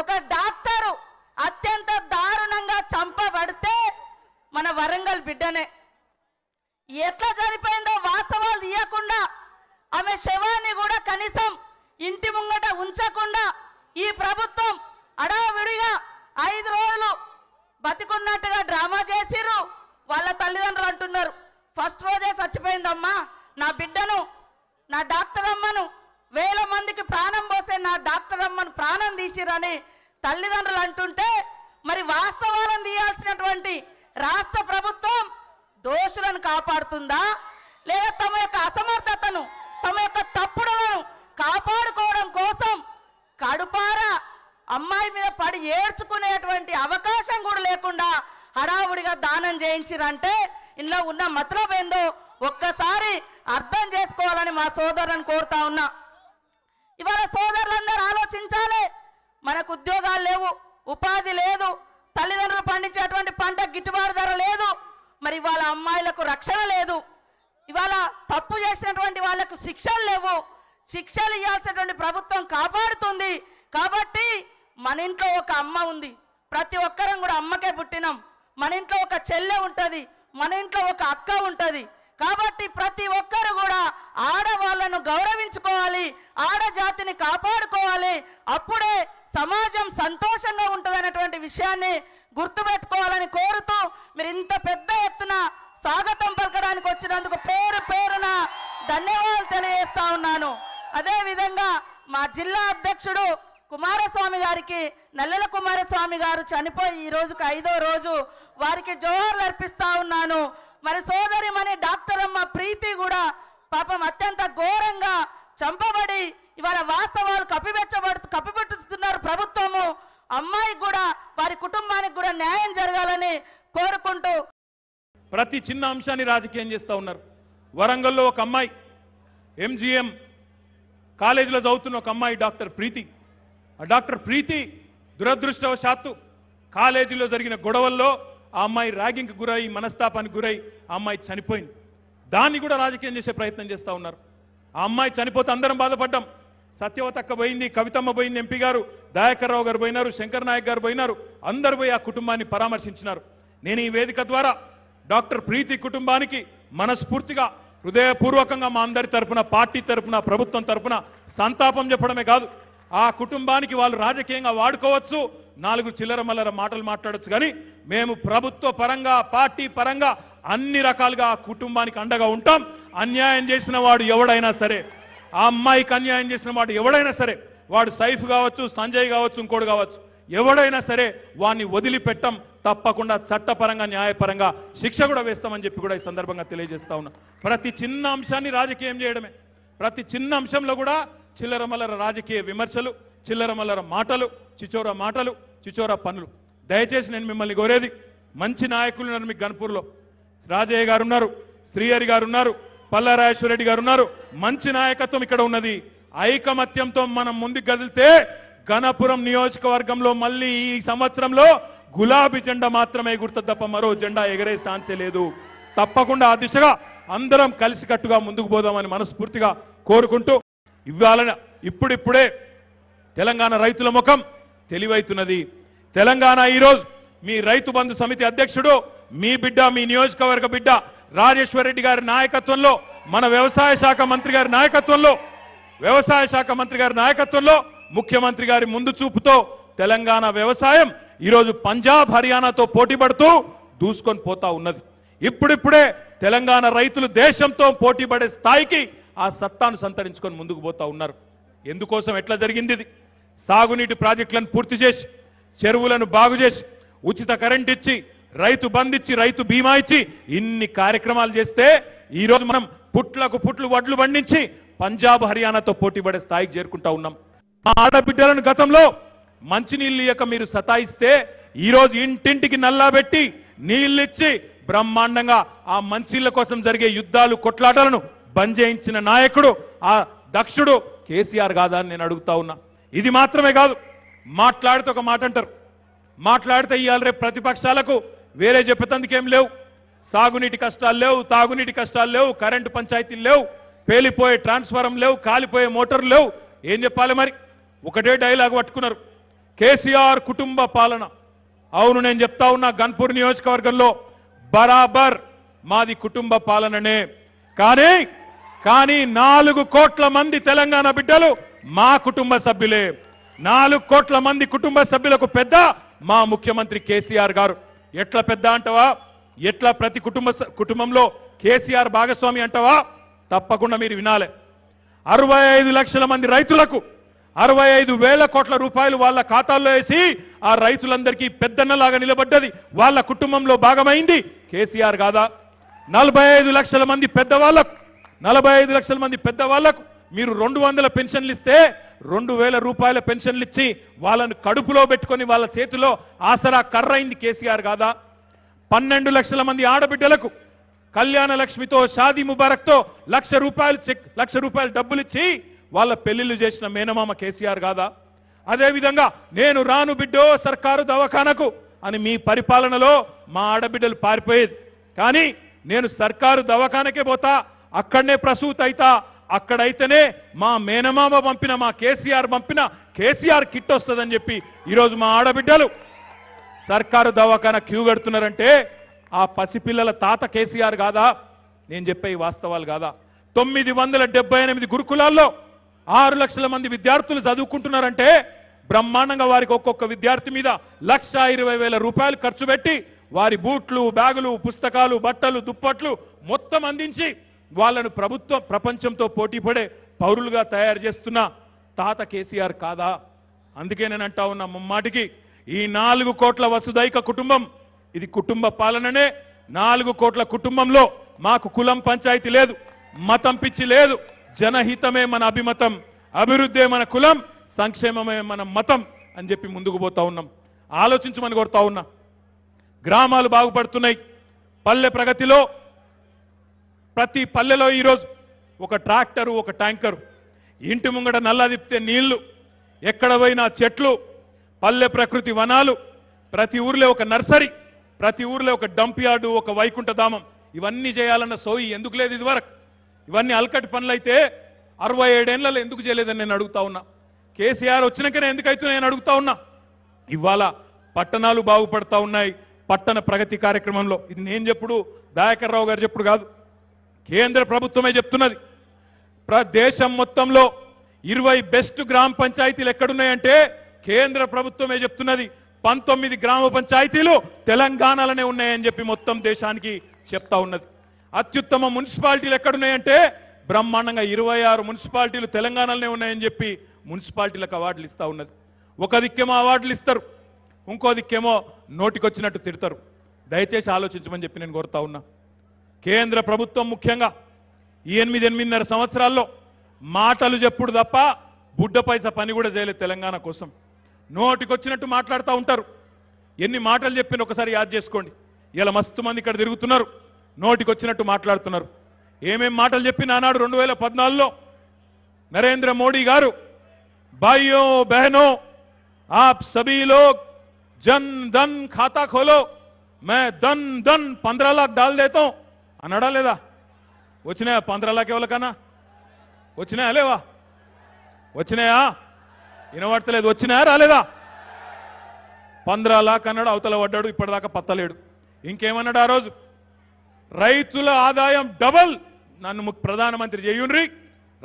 ఒక డాక్టరు అత్యంత దారుణంగా చంపబడితే మన వరంగల్ బిడ్డనే ఎట్లా చనిపోయిందో వాస్తవాలు తీయకుండా ఆమె శవాన్ని కూడా కనీసం ఇంటి ముంగట ఉంచకుండా ఈ ప్రభుత్వం అడావిడిగా ఐదు రోజులు బతికున్నట్టుగా డ్రామా చేసిర్రు వాళ్ళ తల్లిదండ్రులు అంటున్నారు ఫస్ట్ రోజే చచ్చిపోయిందమ్మా నా బిడ్డను నా డాక్టర్ అమ్మను వేల మందికి ప్రాణం పోసే నా డాక్టర్ అమ్మను ప్రాణం తీసిరని తల్లిదండ్రులు అంటుంటే మరి వాస్తవాలను తీయాల్సినటువంటి రాష్ట్ర ప్రభుత్వం దోషులను కాపాడుతుందా లేదా తమ యొక్క అసమర్థతను తమ యొక్క తప్పుడులను కాపాడుకోవడం కోసం కడుపారా అమ్మాయి మీద పడి ఏడ్చుకునేటువంటి అవకాశం కూడా లేకుండా హడావుడిగా దానం చేయించిరంటే ఇందులో ఉన్న మతలబ్ ఏందో ఒక్కసారి అర్థం చేసుకోవాలని మా సోదరుని కోరుతా ఉన్నా ఇవాళ సోదరులందరూ ఆలోచించాలి మనకు ఉద్యోగాలు లేవు ఉపాధి లేదు తల్లిదండ్రులు పండించేటువంటి పంట గిట్టుబాటు ధర లేదు మరి ఇవాళ అమ్మాయిలకు రక్షణ లేదు ఇవాళ తప్పు చేసినటువంటి వాళ్లకు శిక్షలు లేవు శిక్షలు ఇవ్వాల్సినటువంటి ప్రభుత్వం కాపాడుతుంది కాబట్టి మన ఇంట్లో ఒక అమ్మ ఉంది ప్రతి ఒక్కరం కూడా అమ్మకే పుట్టినాం మన ఇంట్లో ఒక చెల్లె ఉంటుంది మన ఇంట్లో ఒక అక్క ఉంటుంది కాబట్టి ప్రతి ఒక్కరు కూడా ఆడవాళ్లను గౌరవించుకోవాలి ఆడజాతిని కాపాడుకోవాలి అప్పుడే సమాజం సంతోషంగా అనేటువంటి విషయాన్ని గుర్తుపెట్టుకోవాలని కోరుతూ మీరు ఇంత పెద్ద ఎత్తున స్వాగతం పలకడానికి వచ్చినందుకు పేరు పేరున ధన్యవాదాలు తెలియజేస్తా ఉన్నాను అదేవిధంగా మా జిల్లా అధ్యక్షుడు కుమారస్వామి గారికి నల్లెల కుమారస్వామి గారు చనిపోయి ఈ రోజుకి ఐదో రోజు వారికి జోహర్లు అర్పిస్తా ఉన్నాను మరి మని డాక్టర్ అమ్మ ప్రీతి కూడా పాపం అత్యంత ఘోరంగా చంపబడి ఇవాళ వాస్తవాలు కప్పిపెచ్చబడు కప్పిపెట్టుతున్నారు ప్రభుత్వము అమ్మాయికి కూడా వారి కుటుంబానికి కూడా న్యాయం జరగాలని కోరుకుంటూ ప్రతి చిన్న అంశాన్ని రాజకీయం చేస్తూ ఉన్నారు వరంగల్లో ఒక అమ్మాయి ఎంజిఎం కాలేజీలో చదువుతున్న ఒక అమ్మాయి డాక్టర్ ప్రీతి డాక్టర్ ప్రీతి దురదృష్టవశాత్తు కాలేజీలో జరిగిన గొడవల్లో ఆ అమ్మాయి ర్యాగింగ్కి గురై మనస్తాపానికి గురై ఆ అమ్మాయి చనిపోయింది దాన్ని కూడా రాజకీయం చేసే ప్రయత్నం చేస్తూ ఉన్నారు ఆ అమ్మాయి చనిపోతే అందరం బాధపడ్డాం సత్యవతక్క పోయింది కవితమ్మ పోయింది ఎంపీ గారు దయాకర్రావు గారు పోయినారు శంకర్ నాయక్ గారు పోయినారు అందరు పోయి ఆ కుటుంబాన్ని పరామర్శించినారు నేను ఈ వేదిక ద్వారా డాక్టర్ ప్రీతి కుటుంబానికి మనస్ఫూర్తిగా హృదయపూర్వకంగా మా అందరి తరఫున పార్టీ తరఫున ప్రభుత్వం తరఫున సంతాపం చెప్పడమే కాదు ఆ కుటుంబానికి వాళ్ళు రాజకీయంగా వాడుకోవచ్చు నాలుగు చిల్లర మల్లర మాటలు మాట్లాడచ్చు కానీ మేము ప్రభుత్వ పరంగా పార్టీ పరంగా అన్ని రకాలుగా ఆ కుటుంబానికి అండగా ఉంటాం అన్యాయం చేసిన వాడు ఎవడైనా సరే ఆ అమ్మాయికి అన్యాయం చేసిన వాడు ఎవడైనా సరే వాడు సైఫ్ కావచ్చు సంజయ్ కావచ్చు ఇంకోడు కావచ్చు ఎవడైనా సరే వాడిని వదిలిపెట్టం తప్పకుండా చట్టపరంగా న్యాయపరంగా శిక్ష కూడా వేస్తామని చెప్పి కూడా ఈ సందర్భంగా తెలియజేస్తా ఉన్నా ప్రతి చిన్న అంశాన్ని రాజకీయం చేయడమే ప్రతి చిన్న అంశంలో కూడా చిల్లరమల్లర రాజకీయ విమర్శలు చిల్లరమల్లర మాటలు చిచోర మాటలు చిచోర పనులు దయచేసి నేను మిమ్మల్ని కోరేది మంచి నాయకులు ఉన్నారు మీకు గన్పూర్లో రాజయ్య గారు ఉన్నారు శ్రీహరి గారు ఉన్నారు పల్లారాజేశ్వరరెడ్డి గారు ఉన్నారు మంచి నాయకత్వం ఇక్కడ ఉన్నది ఐకమత్యంతో మనం ముందుకు కదిలితే గణపురం నియోజకవర్గంలో మళ్ళీ ఈ సంవత్సరంలో గులాబీ జెండా మాత్రమే గుర్తు తప్ప మరో జెండా ఎగరే ఛాన్సే లేదు తప్పకుండా ఆ దిశగా అందరం కలిసికట్టుగా ముందుకు పోదామని మనస్ఫూర్తిగా కోరుకుంటూ ఇవ్వాలని ఇప్పుడిప్పుడే తెలంగాణ రైతుల ముఖం తెలివైతున్నది తెలంగాణ ఈరోజు మీ రైతు బంధు సమితి అధ్యక్షుడు మీ బిడ్డ మీ నియోజకవర్గ బిడ్డ రాజేశ్వర రెడ్డి గారి నాయకత్వంలో మన వ్యవసాయ శాఖ మంత్రి గారి నాయకత్వంలో వ్యవసాయ శాఖ మంత్రి గారి నాయకత్వంలో ముఖ్యమంత్రి గారి ముందు చూపుతో తెలంగాణ వ్యవసాయం ఈరోజు పంజాబ్ హర్యానాతో పోటీ పడుతూ దూసుకొని పోతా ఉన్నది ఇప్పుడిప్పుడే తెలంగాణ రైతులు దేశంతో పోటీ పడే స్థాయికి ఆ సత్తాను సంతరించుకొని ముందుకు పోతూ ఉన్నారు ఎందుకోసం ఎట్లా జరిగింది ఇది సాగునీటి ప్రాజెక్టులను పూర్తి చేసి చెరువులను బాగు చేసి ఉచిత కరెంట్ ఇచ్చి రైతు ఇచ్చి రైతు బీమా ఇచ్చి ఇన్ని కార్యక్రమాలు చేస్తే ఈరోజు మనం పుట్లకు పుట్లు వడ్లు పండించి పంజాబ్ హర్యానాతో పోటీ పడే స్థాయికి చేరుకుంటా ఉన్నాం మా ఆడబిడ్డలను గతంలో మంచినీళ్ళు ఇక మీరు సతాయిస్తే ఈరోజు ఇంటింటికి నల్లాబెట్టి నీళ్ళిచ్చి బ్రహ్మాండంగా ఆ మంచినీళ్ళ కోసం జరిగే యుద్ధాలు కొట్లాటలను బంద్ చేయించిన నాయకుడు ఆ దక్షుడు కేసీఆర్ కాదా అని నేను అడుగుతా ఉన్నా ఇది మాత్రమే కాదు మాట్లాడితే ఒక మాట అంటారు మాట్లాడితే ఇవాళ రేపు ప్రతిపక్షాలకు వేరే చెప్పేందుకేం లేవు సాగునీటి కష్టాలు లేవు తాగునీటి కష్టాలు లేవు కరెంటు పంచాయతీలు లేవు పేలిపోయే ట్రాన్స్ఫారం లేవు కాలిపోయే మోటార్లు లేవు ఏం చెప్పాలి మరి ఒకటే డైలాగ్ పట్టుకున్నారు కేసీఆర్ కుటుంబ పాలన అవును నేను చెప్తా ఉన్నా గన్పూర్ నియోజకవర్గంలో బరాబర్ మాది కుటుంబ పాలననే కానీ కానీ నాలుగు కోట్ల మంది తెలంగాణ బిడ్డలు మా కుటుంబ సభ్యులే నాలుగు కోట్ల మంది కుటుంబ సభ్యులకు పెద్ద మా ముఖ్యమంత్రి కేసీఆర్ గారు ఎట్లా పెద్ద అంటవా ఎట్లా ప్రతి కుటుంబ కుటుంబంలో కేసీఆర్ భాగస్వామి అంటవా తప్పకుండా మీరు వినాలి అరవై లక్షల మంది రైతులకు అరవై ఐదు వేల కోట్ల రూపాయలు వాళ్ళ ఖాతాల్లో వేసి ఆ రైతులందరికీ పెద్దన్నలాగా నిలబడ్డది వాళ్ళ కుటుంబంలో భాగమైంది కేసీఆర్ కాదా నలభై ఐదు లక్షల మంది పెద్దవాళ్ళకు నలభై ఐదు లక్షల మంది పెద్దవాళ్లకు మీరు రెండు వందల పెన్షన్లు ఇస్తే రెండు వేల రూపాయల పెన్షన్లు ఇచ్చి వాళ్ళను కడుపులో పెట్టుకొని వాళ్ళ చేతిలో ఆసరా కర్రైంది కేసీఆర్ కాదా పన్నెండు లక్షల మంది ఆడబిడ్డలకు కళ్యాణ లక్ష్మితో షాదీ ముబారక్తో లక్ష రూపాయలు చెక్ లక్ష రూపాయలు డబ్బులు ఇచ్చి వాళ్ళ పెళ్లిళ్ళు చేసిన మేనమామ కేసీఆర్ కాదా అదేవిధంగా నేను రాను బిడ్డో సర్కారు దవాఖానకు అని మీ పరిపాలనలో మా ఆడబిడ్డలు పారిపోయేది కానీ నేను సర్కారు దవాఖానకే పోతా అక్కడనే ప్రసూతి అయితా అక్కడైతేనే మా మేనమామ పంపిన మా కేసీఆర్ పంపిన కేసీఆర్ కిట్ వస్తుందని చెప్పి ఈరోజు మా ఆడబిడ్డలు సర్కారు దవాఖాన క్యూ కడుతున్నారంటే ఆ పసిపిల్లల తాత కేసీఆర్ కాదా నేను చెప్పే వాస్తవాలు కాదా తొమ్మిది వందల డెబ్బై ఎనిమిది గురుకులాల్లో ఆరు లక్షల మంది విద్యార్థులు చదువుకుంటున్నారంటే బ్రహ్మాండంగా వారికి ఒక్కొక్క విద్యార్థి మీద లక్ష ఇరవై వేల రూపాయలు ఖర్చు పెట్టి వారి బూట్లు బ్యాగులు పుస్తకాలు బట్టలు దుప్పట్లు మొత్తం అందించి వాళ్ళను ప్రభుత్వం ప్రపంచంతో పోటీపడే పౌరులుగా తయారు చేస్తున్న తాత కేసీఆర్ కాదా అందుకే నేను అంటా ఉన్న ముమ్మాటికి ఈ నాలుగు కోట్ల వసుదైక కుటుంబం ఇది కుటుంబ పాలననే నాలుగు కోట్ల కుటుంబంలో మాకు కులం పంచాయతీ లేదు మతం పిచ్చి లేదు జనహితమే మన అభిమతం అభివృద్ధే మన కులం సంక్షేమమే మన మతం అని చెప్పి ముందుకు పోతా ఉన్నాం ఆలోచించమని కోరుతా ఉన్నా గ్రామాలు బాగుపడుతున్నాయి పల్లె ప్రగతిలో ప్రతి పల్లెలో ఈరోజు ఒక ట్రాక్టరు ఒక ట్యాంకరు ఇంటి ముంగట నల్లదిప్తే నీళ్లు ఎక్కడ పోయినా చెట్లు పల్లె ప్రకృతి వనాలు ప్రతి ఊర్లో ఒక నర్సరీ ప్రతి ఊర్లో ఒక డంప్ యార్డు ఒక వైకుంఠధామం ఇవన్నీ చేయాలన్న సోయి ఎందుకు లేదు ఇదివరకు ఇవన్నీ అలకటి పనులైతే అరవై ఏడేళ్లలో ఎందుకు చేయలేదని నేను అడుగుతా ఉన్నా కేసీఆర్ వచ్చినాకనే ఎందుకైతే నేను అడుగుతా ఉన్నా ఇవాళ పట్టణాలు బాగుపడతా ఉన్నాయి పట్టణ ప్రగతి కార్యక్రమంలో ఇది నేను చెప్పుడు రావు గారు చెప్పుడు కాదు కేంద్ర ప్రభుత్వమే చెప్తున్నది దేశం మొత్తంలో ఇరవై బెస్ట్ గ్రామ పంచాయతీలు ఎక్కడున్నాయంటే కేంద్ర ప్రభుత్వమే చెప్తున్నది పంతొమ్మిది గ్రామ పంచాయతీలు తెలంగాణలోనే ఉన్నాయని చెప్పి మొత్తం దేశానికి చెప్తా ఉన్నది అత్యుత్తమ మున్సిపాలిటీలు ఎక్కడున్నాయంటే బ్రహ్మాండంగా ఇరవై ఆరు మున్సిపాలిటీలు తెలంగాణలోనే ఉన్నాయని చెప్పి మున్సిపాలిటీలకు అవార్డులు ఇస్తూ ఉన్నది ఒక దిక్కేమో అవార్డులు ఇస్తారు ఇంకో దిక్కేమో నోటికొచ్చినట్టు తిడతారు దయచేసి ఆలోచించమని చెప్పి నేను కోరుతా ఉన్నా కేంద్ర ప్రభుత్వం ముఖ్యంగా ఈ ఎనిమిది ఎనిమిదిన్నర సంవత్సరాల్లో మాటలు చెప్పుడు తప్ప బుడ్డ పైసా పని కూడా చేయలేదు తెలంగాణ కోసం నోటికొచ్చినట్టు మాట్లాడుతూ ఉంటారు ఎన్ని మాటలు చెప్పిన ఒకసారి యాద్ చేసుకోండి ఇలా మస్తు మంది ఇక్కడ తిరుగుతున్నారు నోటికొచ్చినట్టు మాట్లాడుతున్నారు ఏమేం మాటలు చెప్పిన ఆనాడు రెండు వేల పద్నాలుగులో నరేంద్ర మోడీ గారు భాయ్యో బహనో ఆప్ సభీలో జన్ ధన్ ఖాతా ఖోలో మే ధన్ ధన్ పంద్రా लाख డాల్ దేతో అన్నాడా లేదా వచ్చినాయా పంద్రలాకి ఎవరికన్నా వచ్చినాయా లేవా వచ్చినాయా వినబడతలేదు వచ్చినాయా రాలేదా పంద్రాలా కన్నాడు అవతల పడ్డాడు ఇప్పటిదాకా పత్తలేడు ఇంకేమన్నాడు ఆ రోజు రైతుల ఆదాయం డబల్ నన్ను ప్రధానమంత్రి చేయుండ్రి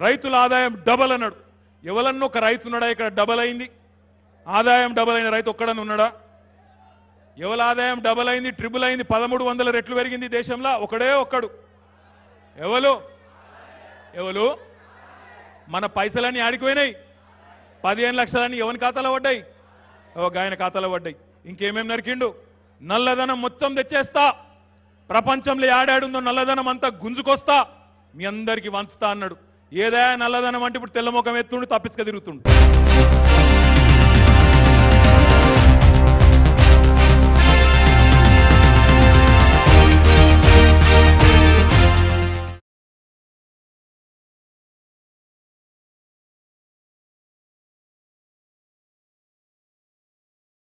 రైతుల ఆదాయం డబల్ అన్నాడు ఎవరన్నా ఒక రైతు ఉన్నాడా ఇక్కడ డబల్ అయింది ఆదాయం డబల్ అయిన రైతు ఒక్కడన్నా ఉన్నాడా ఎవల ఆదాయం డబుల్ అయింది ట్రిపుల్ అయింది పదమూడు వందల రెట్లు పెరిగింది దేశంలో ఒకడే ఒక్కడు ఎవలు ఎవలు మన పైసలన్నీ ఆడిపోయినాయి పదిహేను లక్షలన్నీ ఎవరి ఖాతాలో పడ్డాయి ఒక ఆయన ఖాతాలో పడ్డాయి ఇంకేమేం నరికిండు నల్లధనం మొత్తం తెచ్చేస్తా ప్రపంచంలో ఏడాడుందో నల్లధనం అంతా గుంజుకొస్తా మీ అందరికీ వంచుతా అన్నాడు ఏదైనా నల్లధనం అంటే ఇప్పుడు తెల్లముఖం ఎత్తుండు తప్పించుక తిరుగుతుండు